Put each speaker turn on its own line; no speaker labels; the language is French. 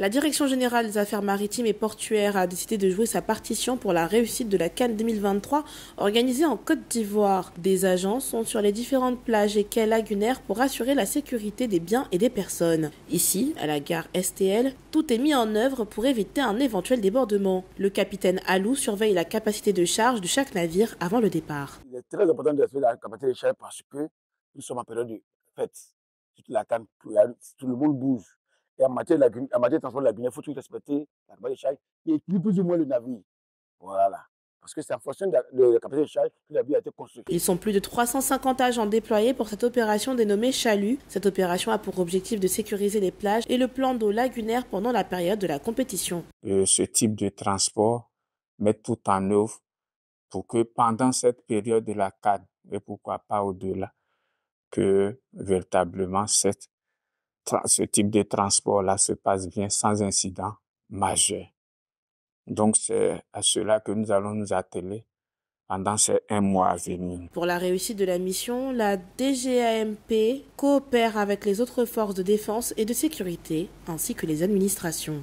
La Direction générale des affaires maritimes et portuaires a décidé de jouer sa partition pour la réussite de la Cannes 2023 organisée en Côte d'Ivoire. Des agents sont sur les différentes plages et quais lagunaires pour assurer la sécurité des biens et des personnes. Ici, à la gare STL, tout est mis en œuvre pour éviter un éventuel débordement. Le capitaine Alou surveille la capacité de charge de chaque navire avant le départ.
Il est très important de la capacité de charge parce que nous sommes en période de fête. la tout le monde bouge. Et en matière de la, matière transport de la Guinée, il faut tout respecter la de charge et plus ou moins le navire. Voilà. Parce que c'est en fonction de la, capacité de charge que la a été construite. Ils
sont plus de 350 agents déployés pour cette opération dénommée Chalut. Cette opération a pour objectif de sécuriser les plages et le plan d'eau lagunaire pendant la période de la compétition.
Euh, ce type de transport met tout en œuvre pour que pendant cette période de la CAD, et pourquoi pas au-delà, que véritablement cette ce type de transport-là se passe bien sans incident majeur. Donc c'est à cela que nous allons nous atteler pendant ces un mois à venir.
Pour la réussite de la mission, la DGAMP coopère avec les autres forces de défense et de sécurité ainsi que les administrations.